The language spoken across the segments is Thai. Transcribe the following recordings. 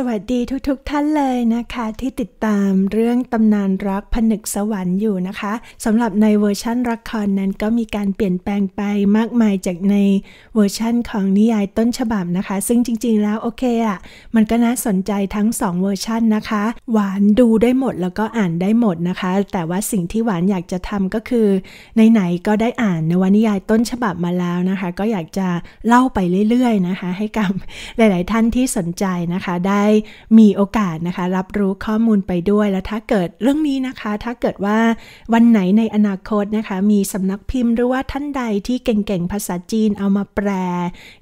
สวัสดีทุกๆทท่านเลยนะคะ ที่ติดตามเรื่องตำนานรักผนึกสวรรค์อยู่นะคะสำหรับในเวอร์ชั่นละครนั้นก็มีการเปลี่ยนแปลงไปมากมายจากในเวอร์ชั่นของนิยายต้นฉบับนะคะ ซึ่งจริงๆ แล้วโอเคอะ่ะมันก็น่าสนใจทั้ง 2 เวอร์ชั่นนะคะ หวานดูได้หมดแล้วก็อ่านได้หมดนะคะ แต่ว่าสิ่งที่หวานอยากจะทำก็คือไหนๆก็ได้อ่านในวนิยายต้นฉบับมาแล้วนะคะ ก็อยากจะเล่าไปเรื่อยๆนะคะ ให้กับหลายๆท่านที่สนใจนะคะได้ได้มีโอกาสนะคะรับรู้ข้อมูลไปด้วยแล้วถ้าเกิดเรื่องนี้นะคะ ถ้าเกิดว่า วันไหนในอนาคตนะคะ มีสำนักพิมพ์หรือว่าท่านใดที่เก่ง ๆ ภาษาจีนเอามาแปล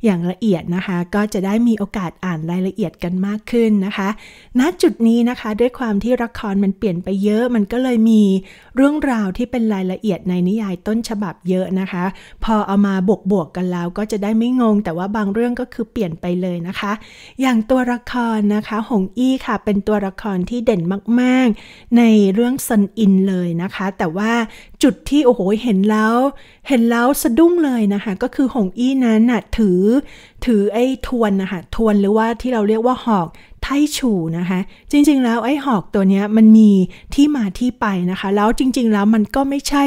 อย่างละเอียดนะคะ ก็จะได้มีโอกาสอ่านรายละเอียดกันมากขึ้นนะคะ ณจุดนี้นะคะด้วยความที่ละครมันเปลี่ยนไปเยอะมันก็เลยมีเรื่องราวที่เป็นรายละเอียดในนิยายต้นฉบับเยอะนะคะ พอเอามาบวกบวกกันแล้วก็จะได้ไม่งง แต่ว่าบางเรื่องก็คือเปลี่ยนไปเลยนะคะ อย่างตัวละครนะะคะหงอี้ค่ะเป็นตัวละครที่เด่นมาก ๆ ในเรื่องซันอินเลยนะคะ แต่ว่าจุดที่โอ้โหเห็นแล้วเห็นแล้วสะดุ้งเลยนะคะก็คือหงอี้นั้นน่ะถือถือไอ้ทวนนะคะทวนหรือว่าที่เราเรียกว่าหอกไทชูนะคะจริงๆ แล้วไอ้หอกตัวนี้มันมีที่มาที่ไปนะคะ แล้วจริงๆ แล้วมันก็ไม่ใช่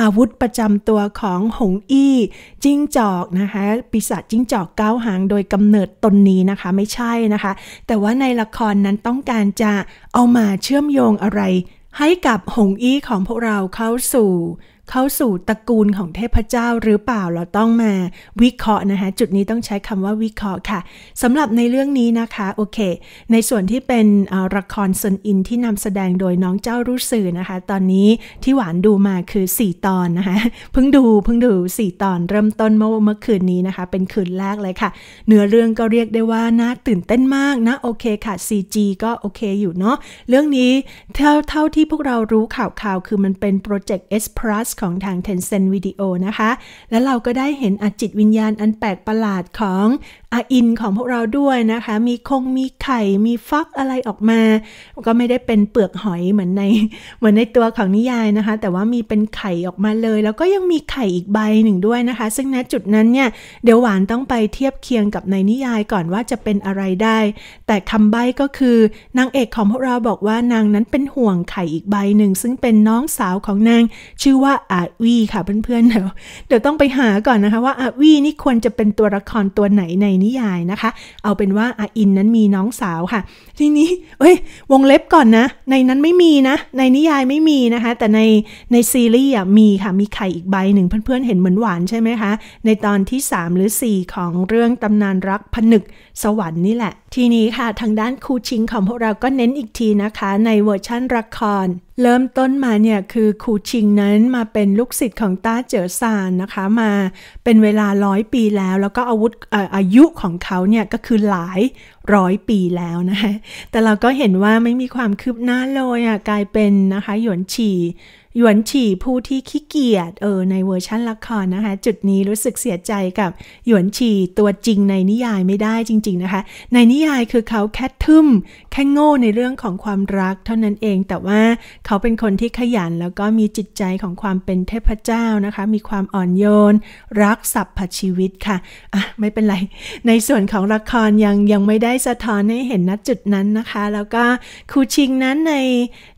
อาวุธประจำตัวของหงอี้จิ้งจอกนะคะปีศาจจิ้งจอกเก้าหางโดยกำเนิดตนนี้นะคะไม่ใช่นะคะ แต่ว่าในละครนั้นต้องการจะเอามาเชื่อมโยงอะไรให้กับหงอี้ของพวกเราเข้าสู่เข้าสู่ตระกูลของเทพเจ้าหรือเปล่าเราต้องมาวิเคราะห์นะคะจุดนี้ต้องใช้คำว่าวิเคราะห์ค่ะสำหรับในเรื่องนี้นะคะโอเคในส่วนที่เป็นละครซนอิน ที่นำแสดงโดยน้องเจ้ารู้สื่อนะคะตอนนี้ที่หวานดูมาคือ 4 ตอนนะคะเพิ่งดูเพิ่งดู 4 ตอนเริ่มต้นเมื่อเมื่อคืนนี้นะคะเป็นคืนแรกเลยค่ะ เนื้อเรื่องก็เรียกได้ว่าน่า ตื่นเต้นมากนะโอเคค่ะ CG ก็โอเคอยู่เนาะเรื่องนี้เท่าเท่าที่พวกเรารู้ข่าวข่าวคือมันเป็นโปรเจกต์เอสพลัสของทาง Tencent Video นะคะ แล้วเราก็ได้เห็นอจิตวิญญาณอันแปลกประหลาดของอาอินของพวกเราด้วยนะคะ มีคงมีไข่มีฟักอะไรออกมา ก็ไม่ได้เป็นเปลือกหอยเหมือนใน เหมือนในตัวของนิยายนะคะ แต่ว่ามีเป็นไข่ออกมาเลย แล้วก็ยังมีไข่อีกใบหนึ่งด้วยนะคะ ซึ่งณจุดนั้นเนี่ยเดี๋ยวหวานต้องไปเทียบเคียงกับในนิยายก่อนว่าจะเป็นอะไรได้ แต่คำใบก็คือนางเอกของพวกเราบอกว่านางนั้นเป็นห่วงไข่อีกใบหนึ่งซึ่งเป็นน้องสาวของนางชื่อว่าอาวีค่ะเพื่อนๆเดี๋ยวเดี๋ยวต้องไปหาก่อนนะคะว่าอาวีนี่ควรจะเป็นตัวละครตัวไหนในนิยายนะคะ เอาเป็นว่าอาอินนั้นมีน้องสาวค่ะ ทีนี้เอ้ย วงเล็บก่อนนะ ในนั้นไม่มีนะ ในนิยายไม่มีนะคะ แต่ใน ในซีรีส์มีค่ะ มีไข่อีกใบหนึ่งเพื่อนๆเห็นเหมือนหวานใช่ไหมคะ ในตอนที่ 3 หรือ 4 ของเรื่องตำนานรักผนึกสวรรค์นี่แหละทีนี้ค่ะทางด้านคูชิงของพวกเราก็เน้นอีกทีนะคะ ในเวอร์ชั่นละคร เริ่มต้นมาเนี่ย คือคูชิงนั้นมาเป็นลูกศิษย์ของต้าเจ๋อซานนะคะมาเป็นเวลาร้อยปีแล้ว แล้วก็อาวุธอายุของเขาเนี่ยก็คือหลายร้อยปีแล้วนะคะแต่เราก็เห็นว่าไม่มีความคืบหน้าเลยอ่ะกลายเป็นนะคะหยวนฉี่หยวนฉี่ผู้ที่ขี้เกียจเออในเวอร์ชั่นละครนะคะ จุดนี้รู้สึกเสียใจกับหยวนฉี่ตัวจริงในนิยายไม่ได้จริง ๆนะคะ ในนิยายคือเขาแค่ทึมแค่โง่ในเรื่องของความรักเท่านั้นเอง แต่ว่าเขาเป็นคนที่ขยันแล้วก็มีจิตใจของความเป็นเทพเจ้านะคะ มีความอ่อนโยนรักสัพพชีวิตค่ะอ่ะ ไม่เป็นไร ในส่วนของละครยังยังไม่ได้สะท้อนให้เห็นณจุดนั้นนะคะ แล้วก็ครูชิงนั้นใน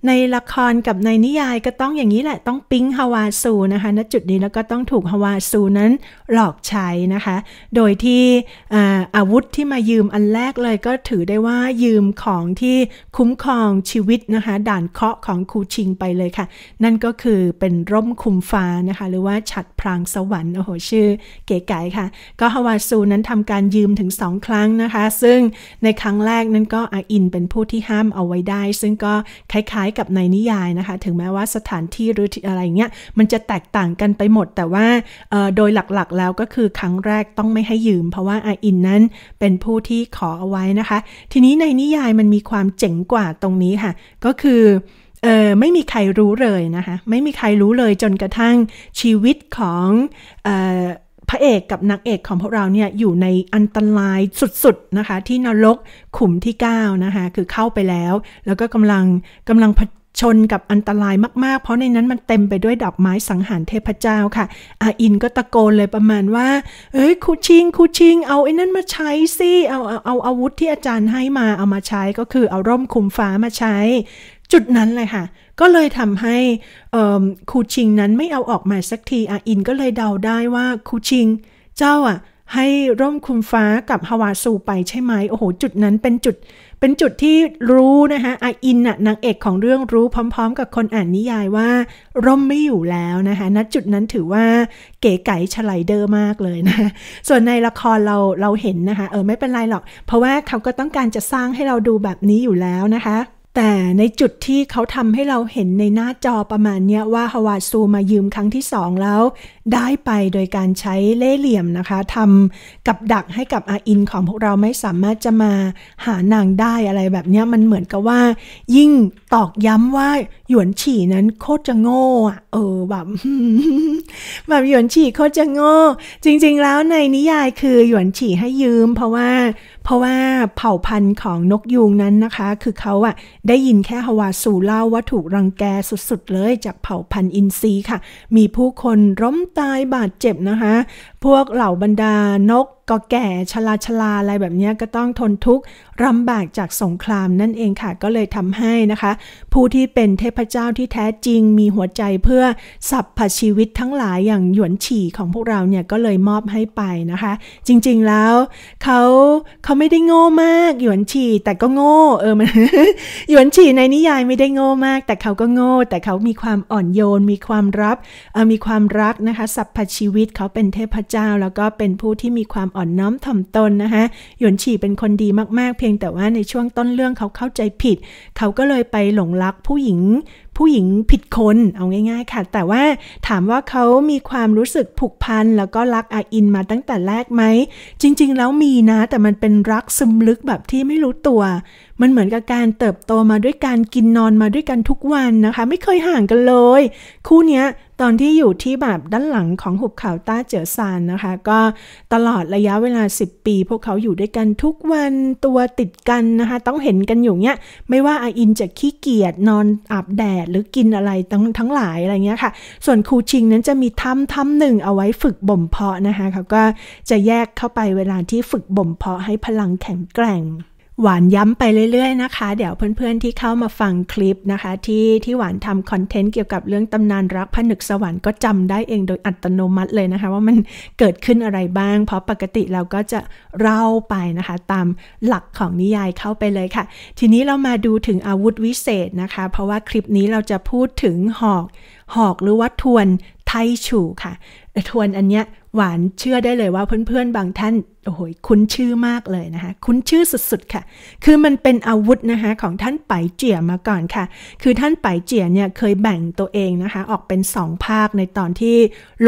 ในละครกับในนิยายก็ต้องอย่างนี้แหละต้องปิ้งฮาวาซูนะคะณจุดนี้แล้วก็ต้องถูกฮาวาซูนั้นหลอกใช้นะคะ โดยที่อาวุธที่มายืมอันแรกเลย ก็ถือได้ว่ายืมของที่คุ้มครองชีวิตนะคะ ด่านเคาะของคูชิงไปเลยค่ะ นั่นก็คือเป็นร่มคุมฟ้านะคะ หรือว่าฉัดพรางสวรรค์โอ้โหชื่อเก๋ไก่ค่ะก็ฮาวาซูนั้นทำการยืมถึงสองครั้งนะคะ ซึ่งในครั้งแรกนั้นก็อาอินเป็นผู้ที่ห้ามเอาไว้ได้ ซึ่งก็คล้ายๆกับในนิยายนะคะถึงแม้ว่าสถานที่หรืออะไรเงี้ยมันจะแตกต่างกันไปหมดแต่ว่าโดยหลักๆ แล้วก็คือครั้งแรกต้องไม่ให้ยืม เพราะว่าออินนั้นเป็นผู้ที่ขอเอาไว้นะคะ ทีนี้ในนิยายมันมีความเจ๋งกว่าตรงนี้ค่ะ ก็คือเออไม่มีใครรู้เลยนะคะไม่มีใครรู้เลยจนกระทั่งชีวิตของออพระเอกกับนางเอกของพวกเราเนี่ยอยู่ในอันตรายสุดๆนะคะ ที่นรกขุมที่9นะคะคือเข้าไปแล้วแล้วก็กำลังกาลังผชนกับอันตรายมากๆ เพราะในนั้นมันเต็มไปด้วยดอกไม้สังหารเทพเจ้าค่ะอาอินก็ตะโกนเลยประมาณว่า เอ้ยคูชิงคูชิงเอาไอ้นั้นมาใช้สิ เอาเอาเอาอาวุธที่อาจารย์ให้มาเอามาใช้ก็คือ เอาร่มคุมฟ้ามาใช้ จุดนั้นเลยค่ะ ก็เลยทำให้คูชิงนั้นไม่เอาออกมาสักทีอาอินก็เลยเดาได้ว่าคูชิง เจ้าอ่ะให้ร่มคุมฟ้ากับฮาวาซูไปใช่ไหมโอ้โห จุดนั้นเป็นจุดเป็นจุดที่รู้นะคะอาอินน่ะนางเอกของเรื่องรู้พร้อมๆกับคนอ่านนิยายว่าร่มไม่อยู่แล้วนะคะณ จุดนั้นถือว่าเก๋ไก๋ฉัยเดอร์มากเลยนะ ส่วนในละครเราเราเห็นนะคะเออไม่เป็นไรหรอก เพราะว่าเขาก็ต้องการจะสร้างให้เราดูแบบนี้อยู่แล้วนะคะแต่ในจุดที่เขาทำให้เราเห็นในหน้าจอประมาณเนี้ยว่าฮาวาซูมายืมครั้งที่สองแล้ว ได้ไปโดยการใช้เล่เหลี่ยมนะคะทำกับดักให้กับอาอินของพวกเราไม่สามารถจะมาหานางได้อะไรแบบเนี้ยมันเหมือนกับว่ายิ่งตอกย้ำว่า หยวนฉี่นั้นโคตรจะโง่อะเออแบบแบบหยวนฉี่โคตรจะโง่จริงๆแล้วในนิยายคือหยวนฉี่ให้ยืมเพราะว่าเพราะว่าเผ่าพันธุ์ของนกยูงนั้นนะคะ คือเขาอะได้ยินแค่ฮาวาสูเล่าว่าถูกรังแกสุดๆเลย จากเผ่าพันธุ์อินทรีค่ะ มีผู้คนล้มตายบาดเจ็บนะคะพวกเหล่าบรรดานกกอแก่ชลาชลาอะไรแบบนี้ก็ต้องทนทุกข์รำบากจากสงคราม นั่นเองค่ะก็เลยทำให้นะคะ ผู้ที่เป็นเทพเจ้าที่แท้จริงมีหัวใจเพื่อสัพพชีวิตทั้งหลายอย่างหยวนฉี่ของพวกเราเนี่ย ก็เลยมอบให้ไปนะคะ จริงๆแล้วเขาเขาไม่ได้โง่มาก หยวนฉี่แต่ก็โง่ เออมันหยวนฉี่ในนิยายไม่ได้โง่มาก แต่เขาก็โง่ แต่เขามีความอ่อนโยนมีความรับมีความรักนะคะสัพพชีวิตเขาเป็นเทพเจ้าจ้าแล้วก็เป็นผู้ที่มีความอ่อนน้อมถ่อมตนนะคะหยวนฉีเป็นคนดีมากๆ เพียงแต่ว่าในช่วงต้นเรื่องเขาเข้าใจผิดเขาก็เลยไปหลงรักผู้หญิง ผู้หญิงผิดคนเอาง่าย ๆ ค่ะ แต่ว่าถามว่าเขามีความรู้สึกผูกพันแล้วก็รักอาอินมาตั้งแต่แรกไหม จริง ๆ แล้วมีนะแต่มันเป็นรักซึมลึกแบบที่ไม่รู้ตัว มันเหมือนกับการเติบโตมาด้วยการกินนอนมาด้วยกันทุกวันนะคะ ไม่เคยห่างกันเลย คู่นี้ตอนที่อยู่ที่แบบด้านหลังของหุบเขาต้าเจอซานนะคะ ก็ตลอดระยะเวลา 10 ปีพวกเขาอยู่ด้วยกันทุกวันตัวติดกันนะคะ ต้องเห็นกันอยู่เนี้ยไม่ว่าอาอินจะขี้เกียจนอน อาบแดดหรือกินอะไรทั้งทั้งหลายอะไรเงี้ยค่ะส่วนครูชิงนั้นจะมีถ้ำถ้ำหนึ่งเอาไว้ฝึกบ่มเพาะนะคะเขาก็จะแยกเข้าไปเวลาที่ฝึกบ่มเพาะให้พลังแข็งแกร่งหวานย้ำไปเรื่อย ๆนะคะ เดี๋ยวเพื่อนๆที่เข้ามาฟังคลิปนะคะ ที่ที่หวานทำคอนเทนต์เกี่ยวกับเรื่องตำนานรักผนึกสวรรค์ก็จำได้เองโดยอัตโนมัติเลยนะคะ ว่ามันเกิดขึ้นอะไรบ้าง เพราะปกติเราก็จะเล่าไปนะคะ ตามหลักของนิยายเข้าไปเลยค่ะ ทีนี้เรามาดูถึงอาวุธวิเศษนะคะ เพราะว่าคลิปนี้เราจะพูดถึงหอกหอกหรือว่าทวนไทฉูค่ะ ทวนอันเนี้ยหวานเชื่อได้เลยว่าเพื่อนๆบางท่านโอ้โหคุ้นชื่อมากเลยนะคะคุ้นชื่อสุดๆค่ะ คือมันเป็นอาวุธนะคะของท่านไปเจี๋ยมาก่อนค่ะ คือท่านไปเจี๋ยเนี่ยเคยแบ่งตัวเองนะคะออกเป็นสองภาคในตอนที่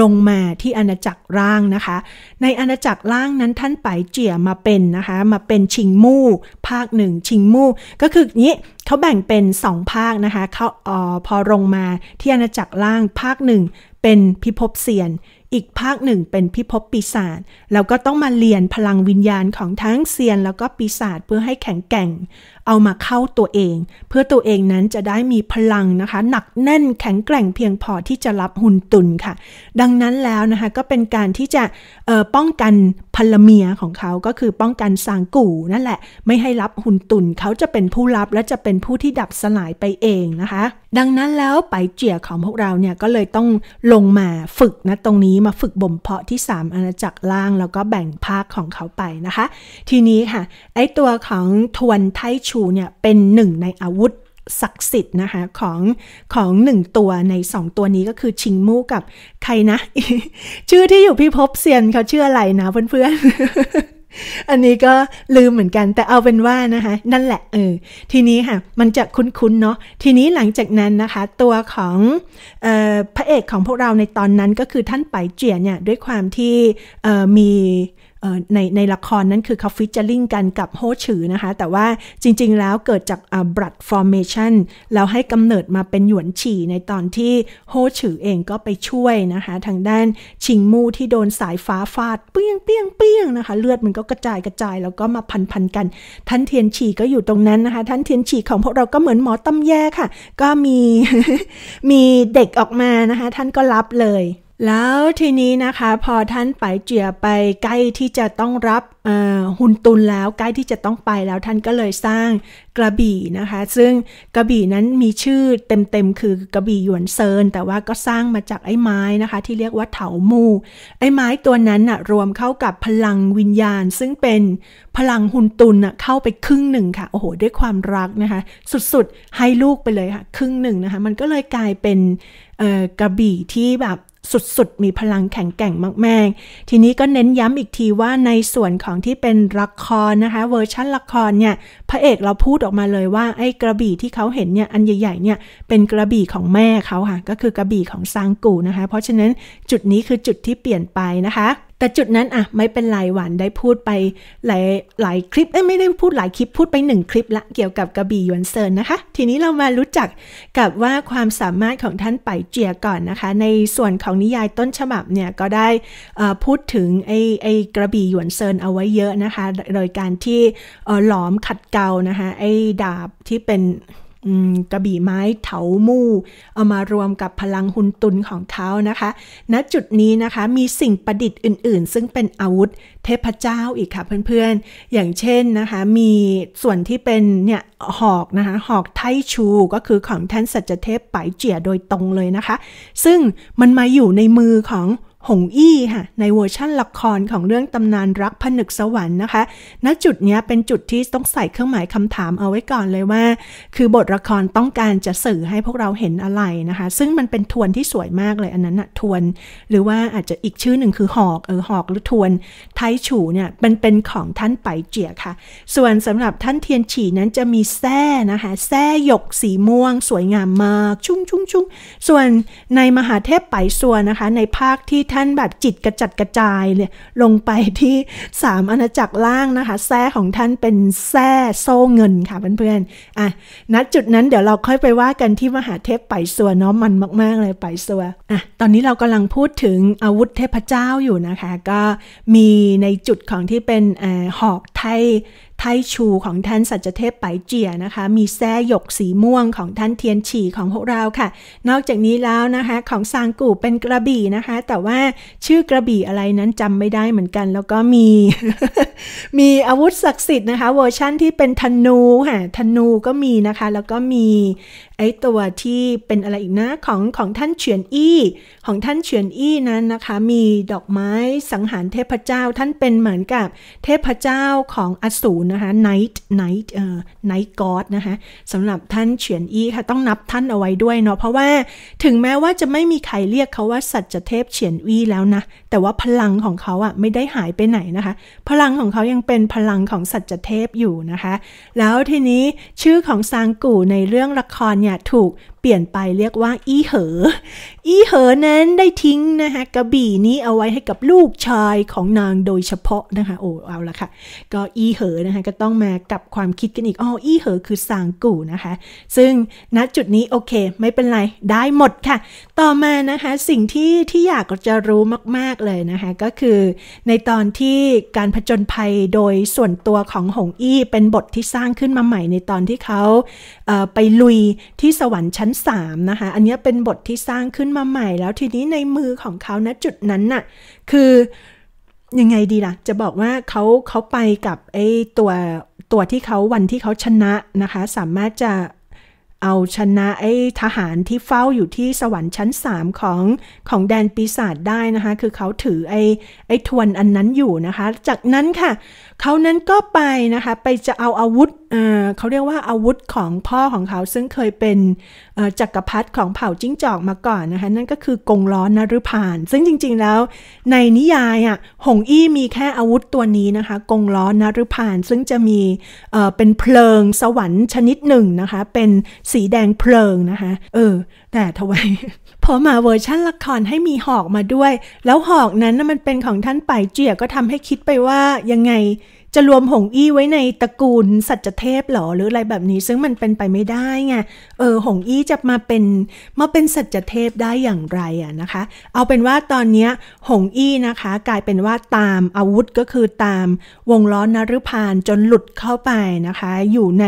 ลงมาที่อาณาจักรร่างนะคะ ในอาณาจักรร่างนั้นท่านไปเจี๋ยมาเป็น นะคะ มาเป็นชิงมู่ภาคหนึ่งชิงมู่ก็คือนี้เขาแบ่งเป็นสองภาคนะคะเขาออพอลงมาที่อาณาจักรล่างภาคหนึ่งเป็นพิภพเซียนอีกภาคหนึ่งเป็นพิภพปีศาจแล้วก็ต้องมาเรียนพลังวิญญาณของทั้งเซียน แล้วก็ปีศาจเพื่อให้แข็งแกร่งเอามาเข้าตัวเอง เพื่อตัวเองนั้นจะได้มีพลังนะคะ หนักแน่นแข็งแกร่งเพียงพอที่จะรับหุ่นตุนค่ะ ดังนั้นแล้วนะคะก็เป็นการที่จะป้องกันพลเมียของเขาก็คือป้องกันสางกู่ นั่นแหละไม่ให้รับหุ่นตุนเขาจะเป็นผู้รับและจะเป็นผู้ที่ดับสลายไปเองนะคะ ดังนั้นแล้ว ไปเจียของพวกเราเนี่ยก็เลยต้องลงมาฝึกนะตรงนี้มาฝึกบ่มเพาะที่3อาณาจักรล่าง แล้วก็แบ่งภาคของเขาไปนะคะ ทีนี้ค่ะไอตัวของทวนไทชชูเนี่ยเป็นหนึ่งในอาวุธศักดิ์สิทธิ์นะคะของของหนึ่งตัวในสองตัวนี้ก็คือชิงมูกับใครนะ ชื่อที่อยู่พี่พบเซียนเขาชื่ออะไรนะเพื่อนๆ อันนี้ก็ลืมเหมือนกัน แต่เอาเป็นว่านะคะ นั่นแหละ เออ ทีนี้ค่ะ มันจะคุ้นๆเนาะทีนี้หลังจากนั้นนะคะ ตัวของออพระเอกของพวกเราในตอนนั้นก็คือท่านไปเจียเนี่ยด้วยความที่มีในในละครนั้นคือเขาฟิชเชอร์ลิงกันกับโฮชือนะคะ แต่ว่าจริงๆแล้วเกิดจากบรัดฟอร์เมชันแล้วให้กำเนิดมาเป็นหยวนฉี่ในตอนที่โฮชือเองก็ไปช่วยนะคะ ทางด้านชิงมูที่โดนสายฟ้าฟาด เปี้ยงเปี้ยงเปี้ยงนะคะ เลือดมันก็กระจายกระจายแล้วก็มาพันพันกัน ท่านเทียนฉี่ก็อยู่ตรงนั้นนะคะ ท่านเทียนฉี่ของพวกเราก็เหมือนหมอตำแยค่ะ ก็มีมีเด็กออกมานะคะ ท่านก็รับเลยแล้วทีนี้นะคะพอท่านไปเจียไปใกล้ที่จะต้องรับหุนตุนแล้วใกล้ที่จะต้องไปแล้วท่านก็เลยสร้างกระบี่นะคะ ซึ่งกระบี่นั้นมีชื่อเต็มเต็มคือกระบี่หยวนเซินแต่ว่าก็สร้างมาจากไอ้ไม้นะคะ ที่เรียกว่าเถามู ไอ้ไม้ตัวนั้นน่ะรวมเข้ากับพลังวิญญาณ ซึ่งเป็นพลังหุนตุนน่ะเข้าไปครึ่งหนึ่งค่ะ โอ้โห ด้วยความรักนะคะ สุดๆให้ลูกไปเลยค่ะ ครึ่งหนึ่งนะคะมันก็เลยกลายเป็นกระบี่ที่แบบสุด ๆ มีพลังแข็งแกร่งมาก ๆ ทีนี้ก็เน้นย้ำอีกทีว่าในส่วนของที่เป็นละครนะคะ เวอร์ชันละครเนี่ยพระเอกเราพูดออกมาเลยว่าไอ้กระบี่ที่เขาเห็นเนี่ยอันใหญ่ๆเนี่ยเป็นกระบี่ของแม่เขาค่ะก็คือกระบี่ของซางกูนะคะ เพราะฉะนั้นจุดนี้คือจุดที่เปลี่ยนไปนะคะแต่จุดนั้นอะไม่เป็นไรหวานได้พูดไปหลายหลายคลิปเอ้ไม่ได้พูดหลายคลิปพูดไปหนึ่งคลิปละ เกี่ยวกับกระบี่ยวนเซินนะคะ ทีนี้เรามารู้จักกับว่าความสามารถของท่านไปเจียก่อนนะคะในส่วนของนิยายต้นฉบับเนี่ยก็ได้พูดถึงไอ้ไอ้กระบี่หยวนเซินเอาไว้เยอะนะคะโดยการที่หลอมขัดเกลานะคะไอ้ดาบที่เป็นกระบี่ไม้เถามู่เอามารวมกับพลังหุนตุนของเขานะคะณนะจุดนี้นะคะมีสิ่งประดิษฐ์อื่นๆ ซึ่งเป็นอาวุธเทพเจ้าอีกค่ะเพื่อนๆอย่างเช่นนะคะมีส่วนที่เป็นเนี่ยหอกนะคะหอกไทชูก็คือของท่านสัจเทพไปเจียโดยตรงเลยนะคะ ซึ่งมันมาอยู่ในมือของหงอี้ค่ะในเวอร์ชั่นละครของเรื่องตำนานรักผนึกสวรรค์นะคะณจุดนี้เป็นจุดที่ต้องใส่เครื่องหมายคำถามเอาไว้ก่อนเลยว่า คือบทละครต้องการจะสื่อให้พวกเราเห็นอะไรนะคะ ซึ่งมันเป็นทวนที่สวยมากเลยอันนั้นนะทวนหรือว่าอาจจะอีกชื่อหนึ่งคือหอกเออหอกหรือทวนไทฉูเนี่ยเป็นเป็นของท่านไปเจียค่ะ ส่วนสำหรับท่านเทียนฉีนั้นจะมีแส้นะคะแส้หยก สีม่วง สวยงามมากชุ่มชุ่มชุ่มส่วนในมหาเทพไปส่วนนะคะในภาคที่ท่านแบบจิตกระจัดกระจายเลยลงไปที่สามอาณาจักรล่างนะคะแท้ของท่านเป็นแท้โซ่เงินค่ะเพื่อนๆอ่ะณจุดนั้นเดี๋ยวเราค่อยไปว่ากันที่มหาเทพไปสัวเนาะมันมาก ๆ เลยไปสัวอ่ะตอนนี้เรากำลังพูดถึงอาวุธเทพเจ้าอยู่นะคะ ก็มีในจุดของที่เป็นอหอกไทยไทชูของท่านสัจเทพไปเจียนะคะ มีแซ่หยกสีม่วงของท่านเทียนฉี่ของพวกเราค่ะ นอกจากนี้แล้วนะคะ ของซางกู่เป็นกระบี่นะคะแต่ว่าชื่อกระบี่อะไรนั้นจำไม่ได้เหมือนกัน แล้วก็มี มีอาวุธศักดิ์สิทธิ์นะคะ เวอร์ชั่นที่เป็นธนูค่ะธนูก็มีนะคะ แล้วก็มีไอ้ตัวที่เป็นอะไรอีกนะ ของของท่านเฉียนอี้ของท่านเฉียนอี้นั้นนะคะมีดอกไม้สังหารเทพเจ้าท่านเป็นเหมือนกับเทพเจ้าของอสูรนะคะ Night Night เอ่อ Night God นะคะสำหรับท่านเฉียนอี้ค่ะต้องนับท่านเอาไว้ด้วยเนาะเพราะว่าถึงแม้ว่าจะไม่มีใครเรียกเขาว่าสัจเทพเฉียนอี้แล้วนะแต่ว่าพลังของเขาอ่ะไม่ได้หายไปไหนนะคะ พลังของเขายังเป็นพลังของสัจเทพอยู่นะคะ แล้วทีนี้ชื่อของซางกู่ในเรื่องละครเนี่ยถูกปลี่ยนไปเรียกว่าอีเหอ อีเหอนั้นได้ทิ้งนะคะกระบี่นี้เอาไว้ให้กับลูกชายของนางโดยเฉพาะนะคะโอ้เอาละค่ะก็อีเหอนะคะก็ต้องมากับความคิดกันอีกอ๋ออีเหอคือสางกู่นะคะซึ่งณจุดนี้โอเคไม่เป็นไรได้หมดค่ะต่อมานะคะสิ่งที่ที่อยากจะรู้มากๆเลยนะคะก็คือในตอนที่การผจญภัยโดยส่วนตัวของหงอี้เป็นบทที่สร้างขึ้นมาใหม่ในตอนที่เขาเไปลุยที่สวรรค์ชั้น3นะคะ อันนี้เป็นบทที่สร้างขึ้นมาใหม่แล้วทีนี้ในมือของเขาณจุดนั้นน่ะคือยังไงดีละ่ะ จะบอกว่าเขาเขาไปกับไอ้ตัวตัวที่เขาวันที่เขาชนะนะคะ สามารถจะเอาชนะไอ้ทหารที่เฝ้าอยู่ที่สวรรค์ชั้น3ของของแดนปีศาจได้นะคะ คือเขาถือไอ้ไอ้ทวนอันนั้นอยู่นะคะ จากนั้นค่ะเขานั้นก็ไปนะคะไปจะเอาอาวุธเเขาเรียกว่าอาวุธของพ่อของเขาซึ่งเคยเป็นจักรพรรดิของเผ่าจิ้งจอกมาก่อน นะคะ นั่นก็คือกงล้อนรฤพาน ซึ่งจริงๆแล้วในนิยายอ่ะ หงอี้มีแค่อาวุธตัวนี้นะคะกงล้อนรฤพานซึ่งจะมีเป็นเพลิงสวรรค์ชนิดหนึ่งนะคะเป็นสีแดงเพลิงนะคะ เออ แต่ทวายพอมาเวอร์ชั่นละครให้มีหอกมาด้วย แล้วหอกนั้นมันเป็นของท่านไปเจียก็ทำให้คิดไปว่ายังไงจะรวมหงอี้ไว้ในตระกูลสัจเทพหรอหรืออะไรแบบนี้ ซึ่งมันเป็นไปไม่ได้ไงเออหงอี้จะมาเป็นมาเป็นสัจเทพได้อย่างไรอะนะคะ เอาเป็นว่าตอนนี้หงอี้นะคะ กลายเป็นว่าตามอาวุธก็คือตามวงล้อนฤพานจนหลุดเข้าไปนะคะ อยู่ใน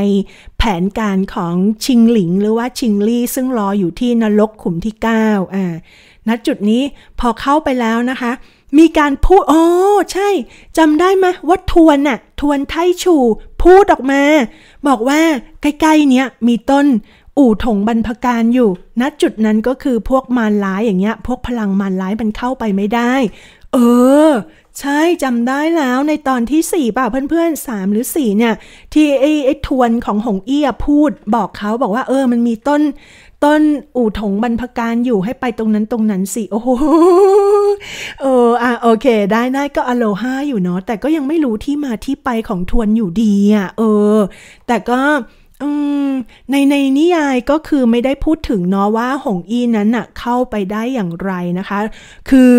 แผนการของชิงหลิง หรือว่าชิงลี่ซึ่งรออยู่ที่นรกขุมที่9อ่าณจุดนี้พอเข้าไปแล้วนะคะมีการพูดอ๋อใช่จำได้ไหมว่าทวนน่ะ ทวนไทชูพูดออกมา บอกว่า ใกล้ๆ เนี้ย มีต้น อู่ถงบรรพการอยู่ ณ จุดนั้นก็คือพวกมารร้ายอย่างเงี้ย พวกพลังมารร้ายมันเข้าไปไม่ได้ เออ ใช่จำได้แล้วในตอนที่สี่ป่ะเพื่อนๆสามหรือสี่เนี่ย ที่ไอ้ทวนของหงเอี้ยพูดบอกเขาบอกว่า เออ มันมีต้นต้นอู่ถงบรรพการอยู่ให้ไปตรงนั้นตรงนั้นสิ โอ้โหเอออ่ะโอเคได้ได้ก็อโลฮาอยู่เนาะแต่ก็ยังไม่รู้ที่มาที่ไปของทวนอยู่ดี อ่ะ เออ แต่ก็ในในนิยายก็คือไม่ได้พูดถึงเนาะว่าหงอีนั้นน่ะ เข้าไปได้อย่างไรนะคะ คือ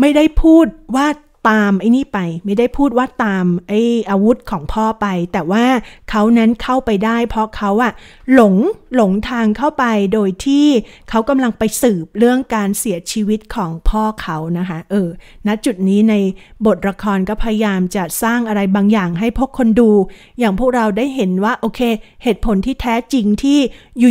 ไม่ได้พูดว่าตามไอ้นี่ไปไม่ได้พูดว่าตามไอ้อาวุธของพ่อไป แต่ว่าเขานั้นเข้าไปได้ เพราะเขาอะหลงหลงทางเข้าไปโดยที่เขากำลังไปสืบเรื่องการเสียชีวิตของพ่อเขานะคะเออ ณจุดนี้ในบทละครก็พยายามจะสร้างอะไรบางอย่างให้พวกคนดู อย่างพวกเราได้เห็นว่าโอเคเหตุผลที่แท้จริงที่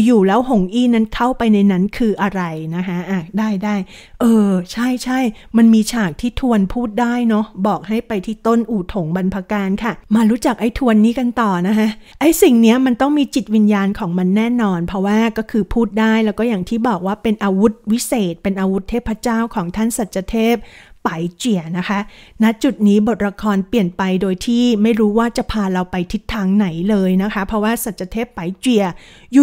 อยู่ๆแล้วหงอี้นั้นเข้าไปในนั้นคืออะไรนะคะอ่ะได้ได้เออใช่ใช่มันมีฉากที่ทวนพูดได้เนาะบอกให้ไปที่ต้นอู่ถงบรรพการค่ะ มารู้จักไอ้ทวนนี้กันต่อนะคะไอ้สิ่งเนี้ยมันต้องมีจิตวิญญาณของมันแน่นอน เพราะว่าก็คือพูดได้แล้วก็อย่างที่บอกว่าเป็นอาวุธวิเศษ เป็นอาวุธเทพเจ้าของท่านสัจเทพ ไปเจียนะคะ ณจุดนี้บทละครเปลี่ยนไปโดยที่ไม่รู้ว่าจะพาเราไปทิศทางไหนเลยนะคะ เพราะว่าสัจเทพไปเจีย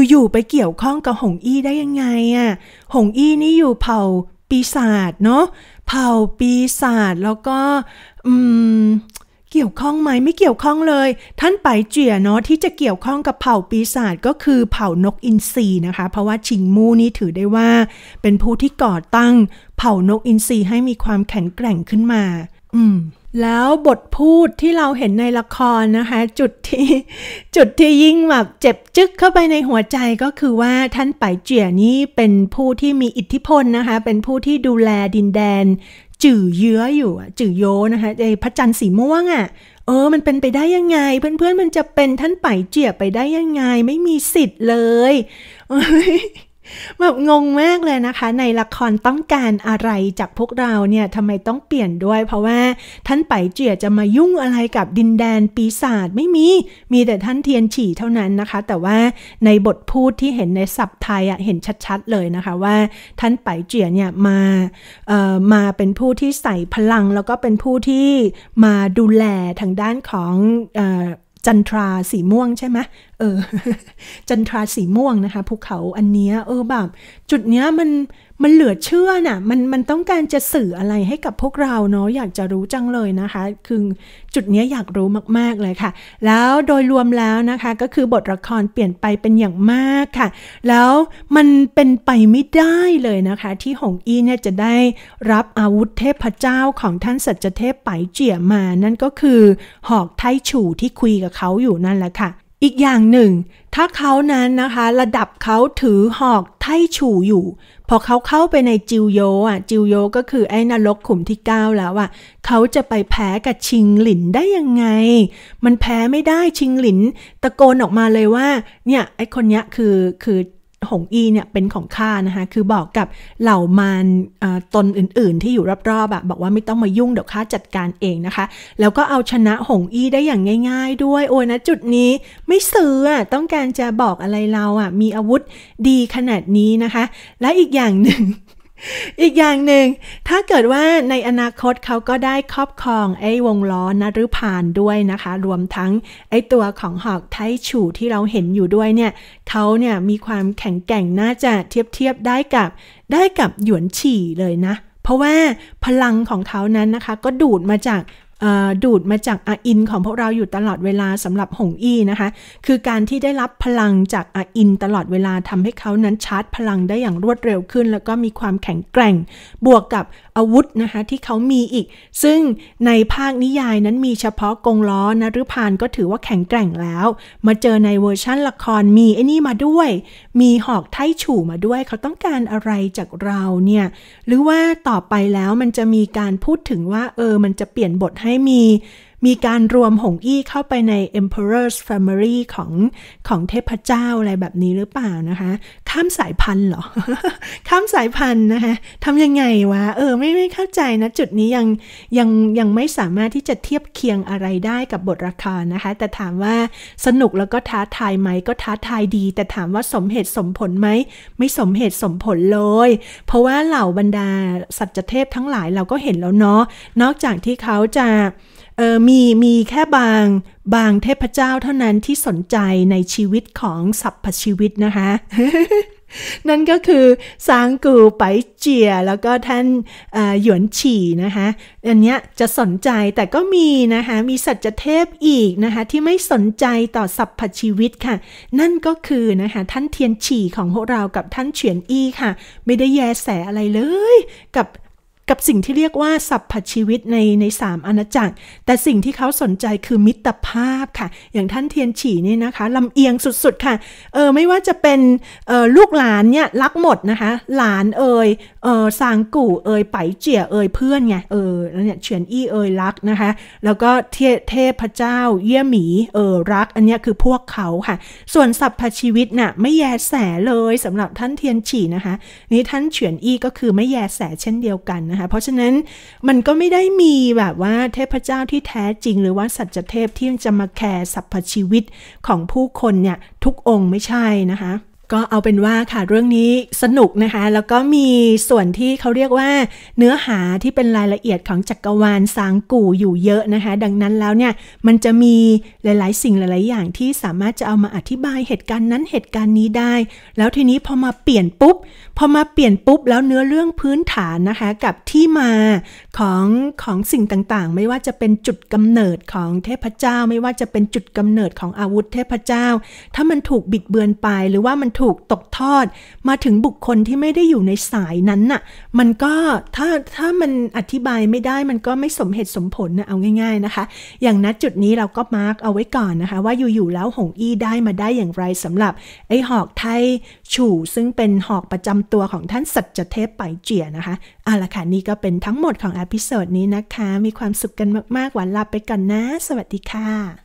อยู่ๆไปเกี่ยวข้องกับหงอี้ได้ยังไงอะ่ะหงอี้นี่อยู่เผ่าปีศาจเนาะเผ่าปีศาจแล้วก็ อืม เกี่ยวข้องไหมไม่เกี่ยวข้องเลย ท่านไปเจียเนาะที่จะเกี่ยวข้องกับเผ่าปีศาจก็คือเผ่านกอินทรีนะคะ เพราะว่าชิงมูนี่ถือได้ว่า เป็นผู้ที่ก่อตั้ง เผ่านกอินทรีให้มีความแข็งแกร่งขึ้นมา อืมแล้วบทพูดที่เราเห็นในละครนะคะ จุดที่จุดที่ยิ่งแบบเจ็บจึ๊กเข้าไปในหัวใจก็คือว่าท่านไปเจียนี่เป็นผู้ที่มีอิทธิพลนะคะ เป็นผู้ที่ดูแลดินแดนจื่อเยื้ออยู่จื่อโยนะคะไอพระจันทร์สีม่วงอะ่ะเออมันเป็นไปได้ยังไง เพื่อน ๆมันจะเป็นท่านไปเจียไปได้ยังไง ไม่มีสิทธิ์เลยแบบงงมากเลยนะคะ ในละครต้องการอะไรจากพวกเราเนี่ยทำไมต้องเปลี่ยนด้วยเพราะว่าท่านไปเจียจะมายุ่งอะไรกับดินแดนปีศาจไม่มีมีแต่ท่านเทียนฉี่เท่านั้นนะคะ แต่ว่าในบทพูดที่เห็นในสับไทยอะเห็นชัดๆ เลยนะคะ ว่าท่านไปเจียเนี่ยมาเอ่อมาเป็นผู้ที่ใส่พลังแล้วก็เป็นผู้ที่มาดูแลทางด้านของจันทราสีม่วงใช่ไหมเออ จันทราสีม่วงนะคะภูเขาอันนี้เออแบบจุดเนี้ยมันมันเหลือเชื่อน่ะ มันมันต้องการจะสื่ออะไรให้กับพวกเราเนาะ อยากจะรู้จังเลยนะคะ คือจุดเนี้ยอยากรู้มากๆเลยค่ะ แล้วโดยรวมแล้วนะคะก็คือบทละครเปลี่ยนไปเป็นอย่างมากค่ะ แล้วมันเป็นไปไม่ได้เลยนะคะ ที่หงอี้เนี่ยจะได้รับอาวุธเทพเจ้าของท่านสัจเทพไปเจียมา นั่นก็คือหอกไทฉูที่คุยกับเขาอยู่นั่นแหละค่ะอีกอย่างหนึ่ง ถ้าเขานั้นนะคะระดับเขาถือหอก ไท่ฉู่อยู่ พอเขาเข้าไปในจิวโย อ่ะ จิวโยก็คือไอ้นรกขุมที่ 9 แล้วอ่ะเขาจะไปแพ้กับชิงหลินได้ยังไง มันแพ้ไม่ได้ชิงหลิน ตะโกนออกมาเลยว่า เนี่ย ไอ้คนเนี้ยคือคือหงอีเนี่ยเป็นของข้านะคะ คือบอกกับเหล่ามารตนอื่นๆ ที่อยู่รอบๆอะบอกว่าไม่ต้องมายุ่งเดี๋ยวข้าจัดการเองนะคะ แล้วก็เอาชนะหงอีได้อย่างง่าย ๆ ด้วย โอ้ยนะจุดนี้ไม่ซื้ออะต้องการจะบอกอะไรเราอ่ะมีอาวุธดีขนาดนี้นะคะ และอีกอย่างหนึ่งอีกอย่างหนึ่งถ้าเกิดว่าในอนาคตเขาก็ได้ครอบครองไอ้วงล้อนะหรือผ่านด้วยนะคะ รวมทั้งไอ้ตัวของหอกไทฉูที่เราเห็นอยู่ด้วยเนี่ยเขาเนี่ยมีความแข็งแกร่งน่าจะเทียบเทียบได้กับได้กับหยวนฉี่เลยนะ เพราะว่าพลังของเขานั้นนะคะก็ดูดมาจากดูดมาจากอาอินของพวกเราอยู่ตลอดเวลาสำหรับหงอี้นะคะ คือการที่ได้รับพลังจากอาอินตลอดเวลาทำให้เขานั้นชาร์จพลังได้อย่างรวดเร็วขึ้น แล้วก็มีความแข็งแกร่ง บวกกับอาวุธนะคะที่เขามีอีก ซึ่งในภาคนิยายนั้นมีเฉพาะกงล้อนะหรือพานก็ถือว่าแข็งแกร่งแล้ว มาเจอในเวอร์ชั่นละครมีไอ้นี่มาด้วย มีหอกไทฉู่มาด้วยเขาต้องการอะไรจากเราเนี่ยหรือว่าต่อไปแล้วมันจะมีการพูดถึงว่าเออมันจะเปลี่ยนบทให้มีมีการรวมหงอี้เข้าไปใน emperor's family ของของเทพเจ้าอะไรแบบนี้หรือเปล่านะคะข้ามสายพันธุ์หรอข้ามสายพันธุ์นะคะทำยังไงวะเออไม่ไม่เข้าใจนะจุดนี้ยังยังยังไม่สามารถที่จะเทียบเคียงอะไรได้กับบทละครนะคะ แต่ถามว่าสนุกแล้วก็ท้าทายไหมก็ท้าทายดี แต่ถามว่าสมเหตุสมผลไหมไม่สมเหตุสมผลเลย เพราะว่าเหล่าบรรดาสัจเทพทั้งหลายเราก็เห็นแล้วเนาะนอกจากที่เขาจะเออมี มีแค่บางบางเทพเจ้าเท่านั้นที่สนใจในชีวิตของสรรพชีวิตนะคะ นั่นก็คือสางกูไปเจียแล้วก็ท่านหยวนฉี่นะคะอันนี้จะสนใจแต่ก็มีนะคะมีสัจเทพอีกนะคะที่ไม่สนใจต่อสรรพชีวิตค่ะ นั่นก็คือนะคะท่านเทียนฉี่ของพวกเรากับท่านเฉียนอี้ค่ะ ไม่ได้แยแสอะไรเลยกับกับสิ่งที่เรียกว่าสัพพชีวิตในในสามอาณาจักร แต่สิ่งที่เขาสนใจคือมิตรภาพค่ะอย่างท่านเทียนฉี่นี่นะคะลำเอียงสุดๆค่ะเออไม่ว่าจะเป็นเออลูกหลานเนี่ยรักหมดนะคะหลานเอยเออสางกู่เอยไปเจียเอยเพื่อนไงเออแล้วเนี่ยเฉียนอี้เอยรักนะคะ แล้วก็เทเทพเจ้าเยี่ยหมีเออรักอันนี้คือพวกเขาค่ะ ส่วนสัพพชีวิตน่ะไม่แยแสเลยสำหรับท่านเทียนฉี่นะคะนี้ท่านเฉียนอี้ก็คือไม่แยแสเช่นเดียวกันนะะคะเพราะฉะนั้นมันก็ไม่ได้มีแบบว่าเทพเจ้าที่แท้จริง หรือว่าสัจเทพที่จะมาแคร์สรรพชีวิตของผู้คนเนี่ยทุกองค์ไม่ใช่นะคะก็เอาเป็นว่าค่ะเรื่องนี้สนุกนะคะ แล้วก็มีส่วนที่เขาเรียกว่าเนื้อหาที่เป็นรายละเอียดของจักกรวาลสางกู่อยู่เยอะนะคะ ดังนั้นแล้วเนี่ยมันจะมีหลาย ๆ สิ่งหลาย ๆ อย่างที่สามารถจะเอามาอธิบายเหตุการณ์นั้นเหตุการณ์นี้ได้ แล้วทีนี้พอมาเปลี่ยนปุ๊บพอมาเปลี่ยนปุ๊บแล้วเนื้อเรื่องพื้นฐานนะคะ กับที่มาของของสิ่งต่าง ๆ ไม่ว่าจะเป็นจุดกำเนิดของเทพเจ้า ไม่ว่าจะเป็นจุดกำเนิดของอาวุธเทพเจ้า ถ้ามันถูกบิดเบือนไปหรือว่ามันถูกตกทอดมาถึงบุคคลที่ไม่ได้อยู่ในสายนั้นน่ะมันก็ถ้าถ้ามันอธิบายไม่ได้มันก็ไม่สมเหตุสมผลนะเอาง่าย ๆนะคะ อย่างนัดจุดนี้เราก็มาร์กเอาไว้ก่อนนะคะว่าอยู่ ๆ แล้วหงอี้ได้มาได้อย่างไรสำหรับไอ้หอกไทยฉู่ ซึ่งเป็นหอกประจำตัวของท่านสัจเทพไปเจียนะคะเอาละค่ะนี่ก็เป็นทั้งหมดของอพิโซดนี้นะคะมีความสุขกันมาก ๆหวานลาไปก่อนนะ สวัสดีค่ะ